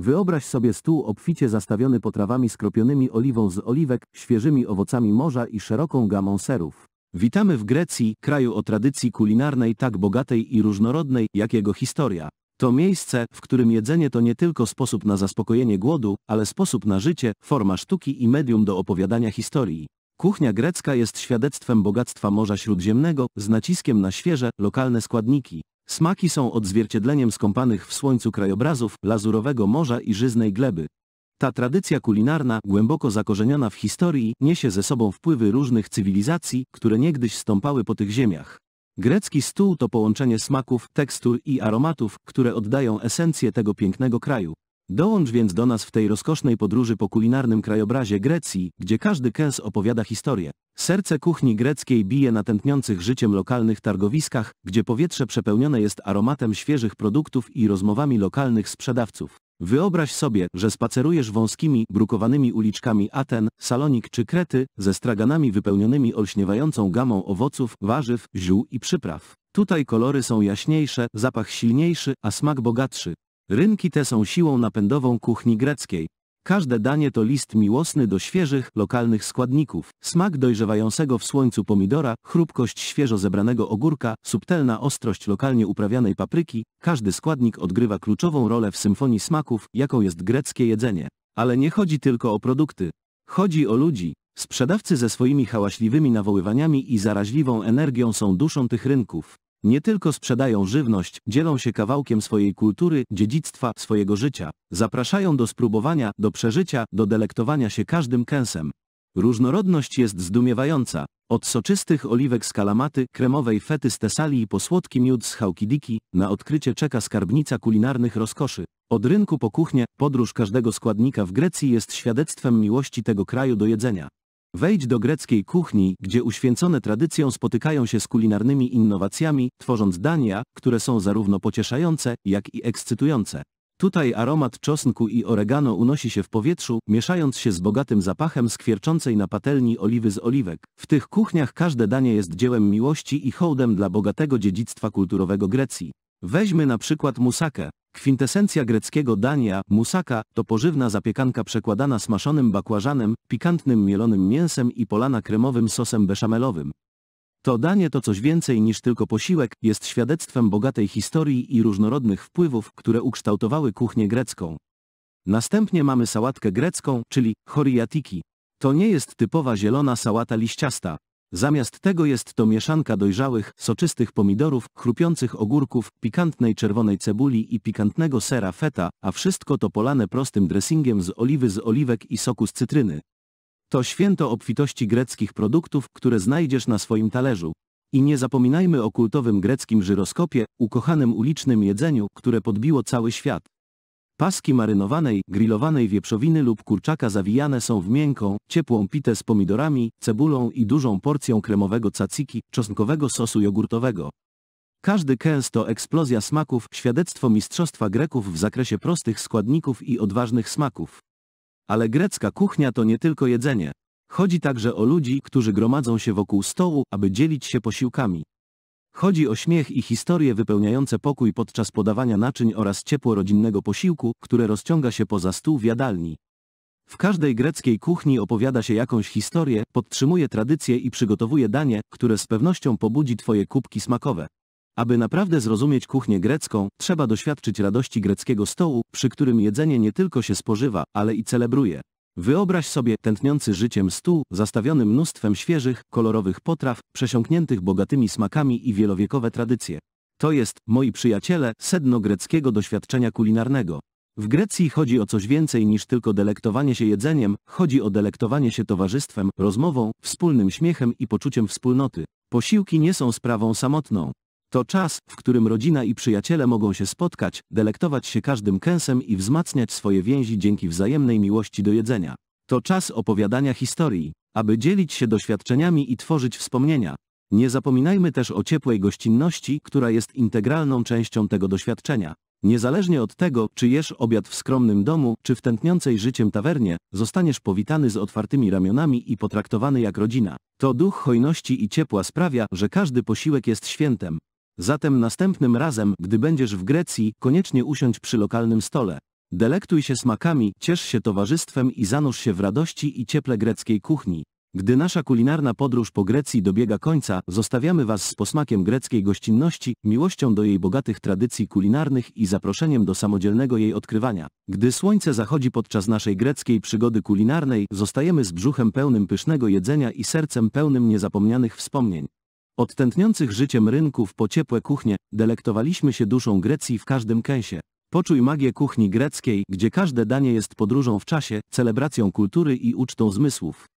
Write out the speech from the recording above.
Wyobraź sobie stół obficie zastawiony potrawami skropionymi oliwą z oliwek, świeżymi owocami morza i szeroką gamą serów. Witamy w Grecji, kraju o tradycji kulinarnej tak bogatej i różnorodnej, jak jego historia. To miejsce, w którym jedzenie to nie tylko sposób na zaspokojenie głodu, ale sposób na życie, forma sztuki i medium do opowiadania historii. Kuchnia grecka jest świadectwem bogactwa Morza Śródziemnego, z naciskiem na świeże, lokalne składniki. Smaki są odzwierciedleniem skąpanych w słońcu krajobrazów, lazurowego morza i żyznej gleby. Ta tradycja kulinarna, głęboko zakorzeniona w historii, niesie ze sobą wpływy różnych cywilizacji, które niegdyś stąpały po tych ziemiach. Grecki stół to połączenie smaków, tekstur i aromatów, które oddają esencję tego pięknego kraju. Dołącz więc do nas w tej rozkosznej podróży po kulinarnym krajobrazie Grecji, gdzie każdy kęs opowiada historię. Serce kuchni greckiej bije na tętniących życiem lokalnych targowiskach, gdzie powietrze przepełnione jest aromatem świeżych produktów i rozmowami lokalnych sprzedawców. Wyobraź sobie, że spacerujesz wąskimi, brukowanymi uliczkami Aten, Salonik czy Krety, ze straganami wypełnionymi olśniewającą gamą owoców, warzyw, ziół i przypraw. Tutaj kolory są jaśniejsze, zapach silniejszy, a smak bogatszy. Rynki te są siłą napędową kuchni greckiej. Każde danie to list miłosny do świeżych, lokalnych składników. Smak dojrzewającego w słońcu pomidora, chrupkość świeżo zebranego ogórka, subtelna ostrość lokalnie uprawianej papryki. Każdy składnik odgrywa kluczową rolę w symfonii smaków, jaką jest greckie jedzenie. Ale nie chodzi tylko o produkty. Chodzi o ludzi. Sprzedawcy ze swoimi hałaśliwymi nawoływaniami i zaraźliwą energią są duszą tych rynków. Nie tylko sprzedają żywność, dzielą się kawałkiem swojej kultury, dziedzictwa, swojego życia. Zapraszają do spróbowania, do przeżycia, do delektowania się każdym kęsem. Różnorodność jest zdumiewająca. Od soczystych oliwek z kalamaty, kremowej fety z Tesalii po słodki miód z Hałkidiki, na odkrycie czeka skarbnica kulinarnych rozkoszy. Od rynku po kuchnię, podróż każdego składnika w Grecji jest świadectwem miłości tego kraju do jedzenia. Wejdź do greckiej kuchni, gdzie uświęcone tradycją spotykają się z kulinarnymi innowacjami, tworząc dania, które są zarówno pocieszające, jak i ekscytujące. Tutaj aromat czosnku i oregano unosi się w powietrzu, mieszając się z bogatym zapachem skwierczącej na patelni oliwy z oliwek. W tych kuchniach każde danie jest dziełem miłości i hołdem dla bogatego dziedzictwa kulturowego Grecji. Weźmy na przykład musakę, Kwintesencja greckiego dania, musaka, to pożywna zapiekanka przekładana smaszonym bakłażanem, pikantnym mielonym mięsem i polana kremowym sosem beszamelowym. To danie to coś więcej niż tylko posiłek, jest świadectwem bogatej historii i różnorodnych wpływów, które ukształtowały kuchnię grecką. Następnie mamy sałatkę grecką, czyli choriatiki. To nie jest typowa zielona sałata liściasta. Zamiast tego jest to mieszanka dojrzałych, soczystych pomidorów, chrupiących ogórków, pikantnej czerwonej cebuli i pikantnego sera feta, a wszystko to polane prostym dressingiem z oliwy z oliwek i soku z cytryny. To święto obfitości greckich produktów, które znajdziesz na swoim talerzu. I nie zapominajmy o kultowym greckim żyroskopie, ukochanym ulicznym jedzeniu, które podbiło cały świat. Paski marynowanej, grillowanej wieprzowiny lub kurczaka zawijane są w miękką, ciepłą pitę z pomidorami, cebulą i dużą porcją kremowego caciki, czosnkowego sosu jogurtowego. Każdy kęs to eksplozja smaków, świadectwo mistrzostwa Greków w zakresie prostych składników i odważnych smaków. Ale grecka kuchnia to nie tylko jedzenie. Chodzi także o ludzi, którzy gromadzą się wokół stołu, aby dzielić się posiłkami. Chodzi o śmiech i historie wypełniające pokój podczas podawania naczyń oraz ciepło rodzinnego posiłku, które rozciąga się poza stół w jadalni. W każdej greckiej kuchni opowiada się jakąś historię, podtrzymuje tradycje i przygotowuje danie, które z pewnością pobudzi Twoje kubki smakowe. Aby naprawdę zrozumieć kuchnię grecką, trzeba doświadczyć radości greckiego stołu, przy którym jedzenie nie tylko się spożywa, ale i celebruje. Wyobraź sobie tętniący życiem stół, zastawiony mnóstwem świeżych, kolorowych potraw, przesiąkniętych bogatymi smakami i wielowiekowe tradycje. To jest, moi przyjaciele, sedno greckiego doświadczenia kulinarnego. W Grecji chodzi o coś więcej niż tylko delektowanie się jedzeniem, chodzi o delektowanie się towarzystwem, rozmową, wspólnym śmiechem i poczuciem wspólnoty. Posiłki nie są sprawą samotną. To czas, w którym rodzina i przyjaciele mogą się spotkać, delektować się każdym kęsem i wzmacniać swoje więzi dzięki wzajemnej miłości do jedzenia. To czas opowiadania historii, aby dzielić się doświadczeniami i tworzyć wspomnienia. Nie zapominajmy też o ciepłej gościnności, która jest integralną częścią tego doświadczenia. Niezależnie od tego, czy jesz obiad w skromnym domu, czy w tętniącej życiem tawernie, zostaniesz powitany z otwartymi ramionami i potraktowany jak rodzina. To duch hojności i ciepła sprawia, że każdy posiłek jest świętem. Zatem następnym razem, gdy będziesz w Grecji, koniecznie usiądź przy lokalnym stole. Delektuj się smakami, ciesz się towarzystwem i zanurz się w radości i cieple greckiej kuchni. Gdy nasza kulinarna podróż po Grecji dobiega końca, zostawiamy Was z posmakiem greckiej gościnności, miłością do jej bogatych tradycji kulinarnych i zaproszeniem do samodzielnego jej odkrywania. Gdy słońce zachodzi podczas naszej greckiej przygody kulinarnej, zostajemy z brzuchem pełnym pysznego jedzenia i sercem pełnym niezapomnianych wspomnień. Od tętniących życiem rynków po ciepłe kuchnie, delektowaliśmy się duszą Grecji w każdym kęsie. Poczuj magię kuchni greckiej, gdzie każde danie jest podróżą w czasie, celebracją kultury i ucztą zmysłów.